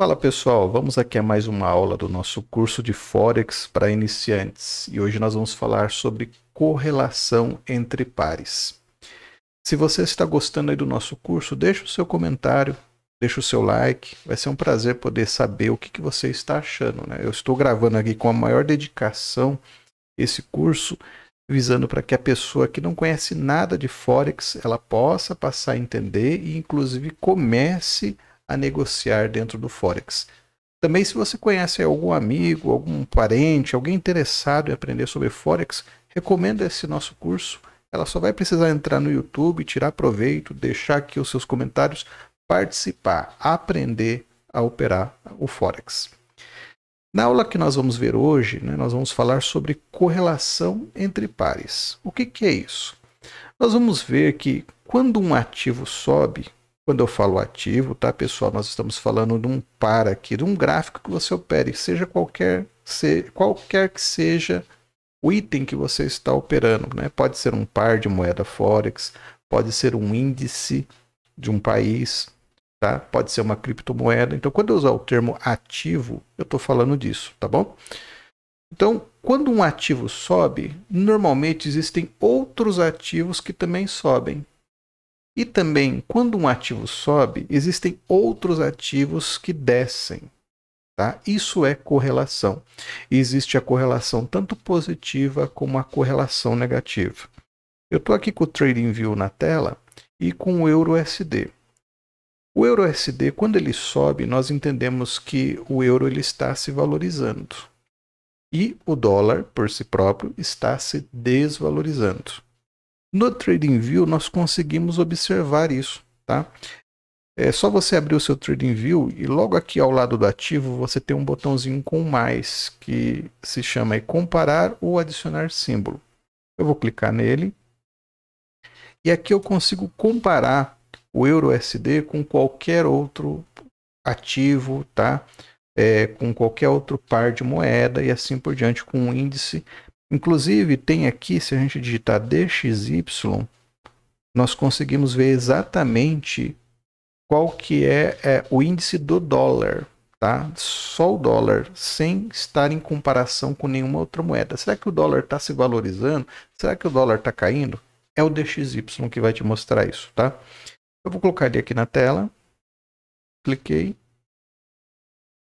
Fala pessoal, vamos aqui a mais uma aula do nosso curso de Forex para iniciantes e hoje nós vamos falar sobre correlação entre pares. Se você está gostando do nosso curso, deixa o seu comentário, deixa o seu like, vai ser um prazer poder saber o que, que você está achando. Né? Eu estou gravando aqui com a maior dedicação esse curso, visando para que a pessoa que não conhece nada de Forex, ela possa passar a entender e inclusive comece a a negociar dentro do Forex. Também, se você conhece algum amigo, algum parente, alguém interessado em aprender sobre Forex, recomenda esse nosso curso. Ela só vai precisar entrar no YouTube, tirar proveito, deixar aqui os seus comentários, participar, aprender a operar o Forex. Na aula que nós vamos ver hoje, né, nós vamos falar sobre correlação entre pares. O que, que é isso? Nós vamos ver que quando um ativo sobe, quando eu falo ativo, tá, pessoal? Nós estamos falando de um par aqui, de um gráfico que você opere, seja qualquer, se, qualquer que seja o item que você está operando, né? Pode ser um par de moeda forex, pode ser um índice de um país, tá? Pode ser uma criptomoeda. Então, quando eu usar o termo ativo, eu estou falando disso, tá bom? Então, quando um ativo sobe, normalmente existem outros ativos que também sobem. E também, quando um ativo sobe, existem outros ativos que descem. Tá? Isso é correlação. existe a correlação tanto positiva como a correlação negativa. Eu estou aqui com o TradingView na tela e com o EURUSD. O EURUSD, quando ele sobe, nós entendemos que o euro ele está se valorizando. E o dólar, por si próprio, está se desvalorizando. No TradingView, nós conseguimos observar isso, tá? É só você abrir o seu TradingView e logo aqui ao lado do ativo você tem um botãozinho com mais que se chama comparar ou adicionar símbolo. Eu vou clicar nele e aqui eu consigo comparar o EURUSD com qualquer outro ativo, tá? É, com qualquer outro par de moeda e assim por diante com um índice Inclusive, tem aqui, se a gente digitar DXY, nós conseguimos ver exatamente qual que é, é o índice do dólar, tá? Só o dólar, sem estar em comparação com nenhuma outra moeda. Será que o dólar está se valorizando? Será que o dólar está caindo? É o DXY que vai te mostrar isso, tá? Eu vou colocar ele aqui na tela. Cliquei.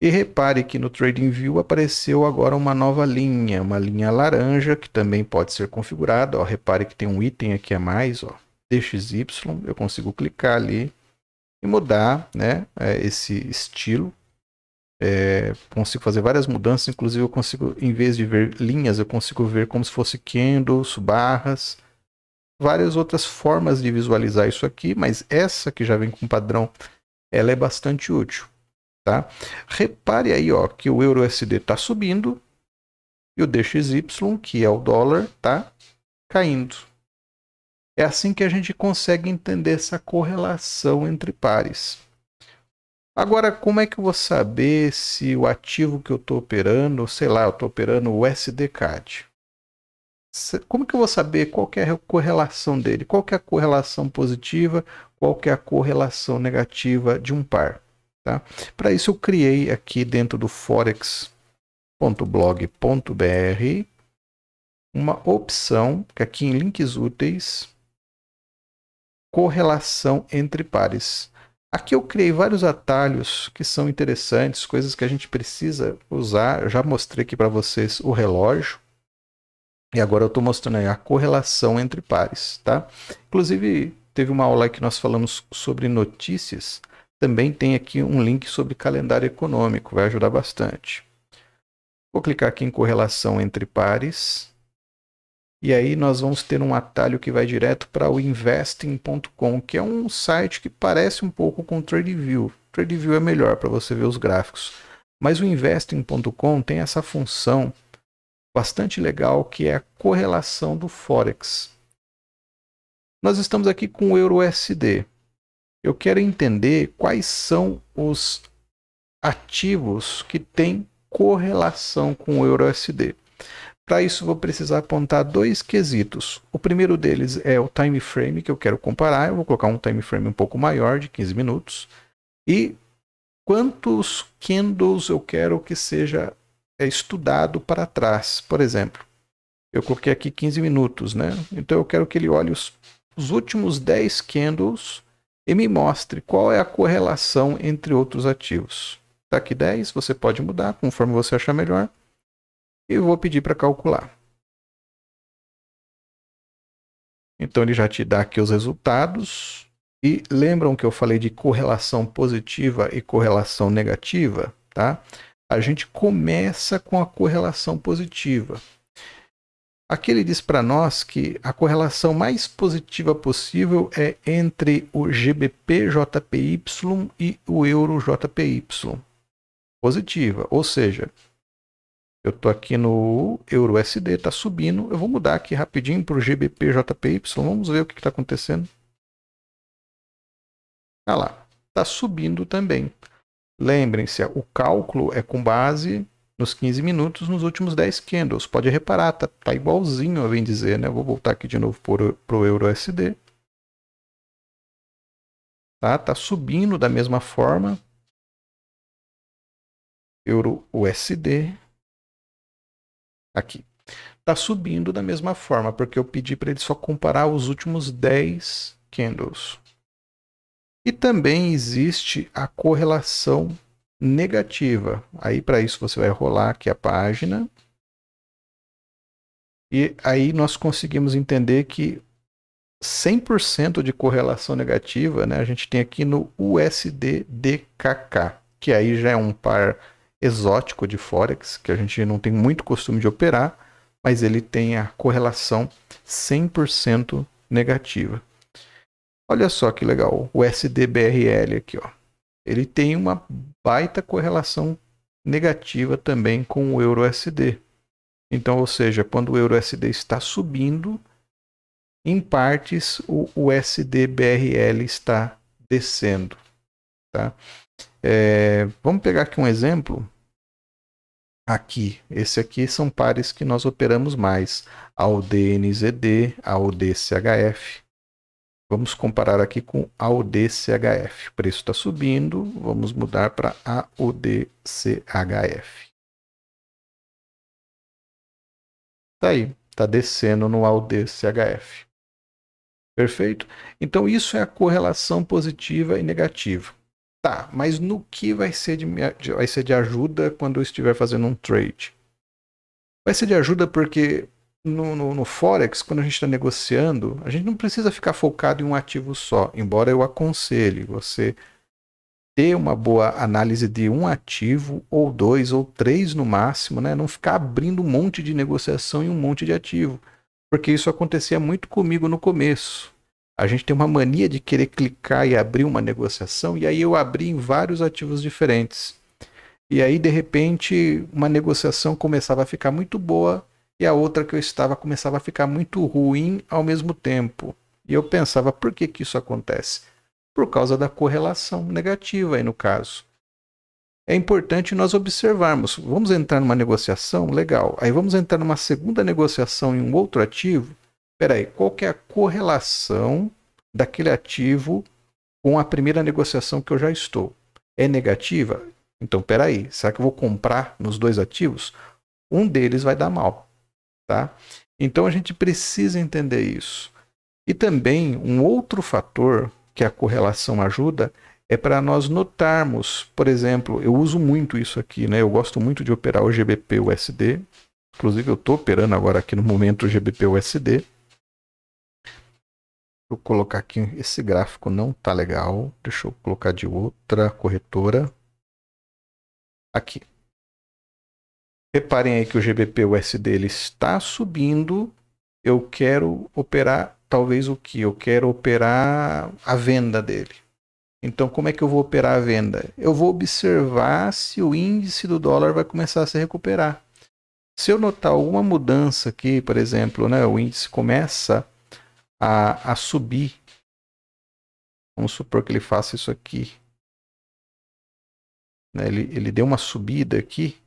E repare que no TradingView apareceu agora uma nova linha, uma linha laranja que também pode ser configurada. Ó, repare que tem um item aqui a mais, ó, DXY, eu consigo clicar ali e mudar né, é, esse estilo. É, consigo fazer várias mudanças, inclusive eu consigo, em vez de ver linhas, eu consigo ver como se fosse candles, barras, várias outras formas de visualizar isso aqui, mas essa que já vem com padrão, ela é bastante útil. Tá? Repare aí ó, que o euro USD está subindo e o DXY, que é o dólar, está caindo. É assim que a gente consegue entender essa correlação entre pares. Agora, como é que eu vou saber se o ativo que eu estou operando, sei lá, eu estou operando o CAD? Como que eu vou saber qual é a correlação dele? Qual é a correlação positiva? Qual é a correlação negativa de um par? Tá? Para isso eu criei aqui dentro do forex.blog.br uma opção que aqui em links úteis correlação entre pares. Aqui eu criei vários atalhos que são interessantes, coisas que a gente precisa usar. Eu já mostrei aqui para vocês o relógio. E agora eu estou mostrando a correlação entre pares, tá? Inclusive, teve uma aula que nós falamos sobre notícias. Também tem aqui um link sobre calendário econômico, vai ajudar bastante. Vou clicar aqui em correlação entre pares. E aí nós vamos ter um atalho que vai direto para o investing.com, que é um site que parece um pouco com o TradeView. TradeView é melhor para você ver os gráficos. Mas o investing.com tem essa função bastante legal que é a correlação do forex. Nós estamos aqui com o EURUSD eu quero entender quais são os ativos que têm correlação com o EURUSD. Para isso, vou precisar apontar dois quesitos. O primeiro deles é o time frame que eu quero comparar. Eu vou colocar um time frame um pouco maior, de 15 minutos. E quantos candles eu quero que seja é, estudado para trás, por exemplo. Eu coloquei aqui 15 minutos, né? Então eu quero que ele olhe os, os últimos 10 candles e me mostre qual é a correlação entre outros ativos. Está aqui 10, você pode mudar conforme você achar melhor. E vou pedir para calcular. Então ele já te dá aqui os resultados. E lembram que eu falei de correlação positiva e correlação negativa, tá? A gente começa com a correlação positiva. Aqui ele diz para nós que a correlação mais positiva possível é entre o GBP JPY e o euro JPY. Positiva, ou seja, eu estou aqui no euro USD, está subindo. Eu vou mudar aqui rapidinho para o GBP JPY. Vamos ver o que está acontecendo. Olha tá ah lá, está subindo também. Lembrem-se, o cálculo é com base nos 15 minutos nos últimos 10 candles. Pode reparar, tá, tá igualzinho, a vem dizer, né? Vou voltar aqui de novo para o Euro USD. Tá, tá subindo da mesma forma. Euro USD. Aqui. Tá subindo da mesma forma, porque eu pedi para ele só comparar os últimos 10 candles. E também existe a correlação negativa. Aí para isso você vai rolar aqui a página. E aí nós conseguimos entender que 100% de correlação negativa, né, a gente tem aqui no USD/DKK, que aí já é um par exótico de forex, que a gente não tem muito costume de operar, mas ele tem a correlação 100% negativa. Olha só que legal, o SDBRL aqui, ó ele tem uma baita correlação negativa também com o euro USD. Então, ou seja, quando o euro USD está subindo, em partes o USD-BRL está descendo. Tá? É, vamos pegar aqui um exemplo. Aqui, esse aqui são pares que nós operamos mais: ao DNZD, ao chf Vamos comparar aqui com AUDCHF. O preço está subindo, vamos mudar para AUDCHF. Está aí, está descendo no AUDCHF. Perfeito? Então, isso é a correlação positiva e negativa. Tá, mas no que vai ser de, vai ser de ajuda quando eu estiver fazendo um trade? Vai ser de ajuda porque no, no, no Forex, quando a gente está negociando, a gente não precisa ficar focado em um ativo só, embora eu aconselhe você ter uma boa análise de um ativo ou dois ou três no máximo, né? Não ficar abrindo um monte de negociação e um monte de ativo, porque isso acontecia muito comigo no começo. A gente tem uma mania de querer clicar e abrir uma negociação e aí eu abri em vários ativos diferentes. E aí de repente uma negociação começava a ficar muito boa e a outra que eu estava começava a ficar muito ruim ao mesmo tempo. E eu pensava, por que, que isso acontece? Por causa da correlação negativa aí no caso. É importante nós observarmos. Vamos entrar numa negociação? Legal. Aí vamos entrar numa segunda negociação em um outro ativo? Espera aí, qual que é a correlação daquele ativo com a primeira negociação que eu já estou? É negativa? Então, espera aí, será que eu vou comprar nos dois ativos? Um deles vai dar mal. Tá? Então a gente precisa entender isso. E também um outro fator que a correlação ajuda é para nós notarmos, por exemplo, eu uso muito isso aqui, né? Eu gosto muito de operar o GBP USD. Inclusive eu estou operando agora aqui no momento o GBP USD. Vou colocar aqui esse gráfico não está legal. Deixa eu colocar de outra corretora. Aqui. Reparem aí que o GBP/USD está subindo. Eu quero operar talvez o que? Eu quero operar a venda dele. Então, como é que eu vou operar a venda? Eu vou observar se o índice do dólar vai começar a se recuperar. Se eu notar alguma mudança aqui, por exemplo, né, o índice começa a, a subir. Vamos supor que ele faça isso aqui. Né, ele, ele deu uma subida aqui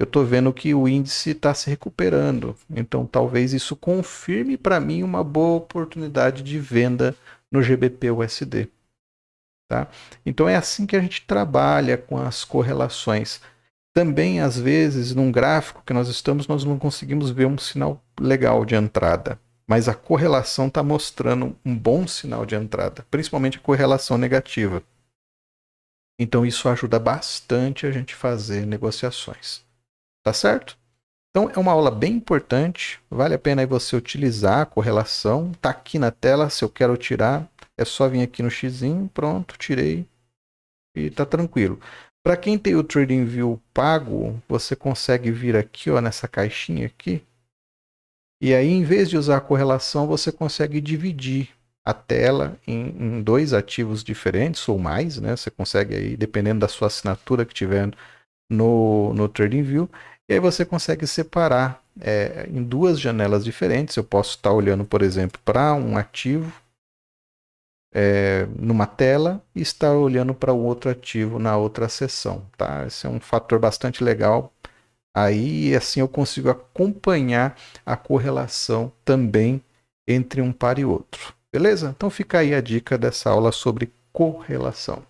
eu estou vendo que o índice está se recuperando. Então, talvez isso confirme para mim uma boa oportunidade de venda no GBP USD. Tá? Então, é assim que a gente trabalha com as correlações. Também, às vezes, num gráfico que nós estamos, nós não conseguimos ver um sinal legal de entrada. Mas a correlação está mostrando um bom sinal de entrada, principalmente a correlação negativa. Então, isso ajuda bastante a gente fazer negociações. Tá certo? Então é uma aula bem importante, vale a pena aí você utilizar a correlação. Tá aqui na tela, se eu quero tirar, é só vir aqui no xizinho, pronto, tirei e tá tranquilo. Para quem tem o TradingView pago, você consegue vir aqui, ó, nessa caixinha aqui. E aí, em vez de usar a correlação, você consegue dividir a tela em, em dois ativos diferentes ou mais, né? Você consegue aí, dependendo da sua assinatura que tiver no, no TradingView. E aí você consegue separar é, em duas janelas diferentes. Eu posso estar olhando, por exemplo, para um ativo é, numa tela e estar olhando para o outro ativo na outra seção. Tá? Esse é um fator bastante legal. Aí assim eu consigo acompanhar a correlação também entre um par e outro. Beleza? Então fica aí a dica dessa aula sobre correlação.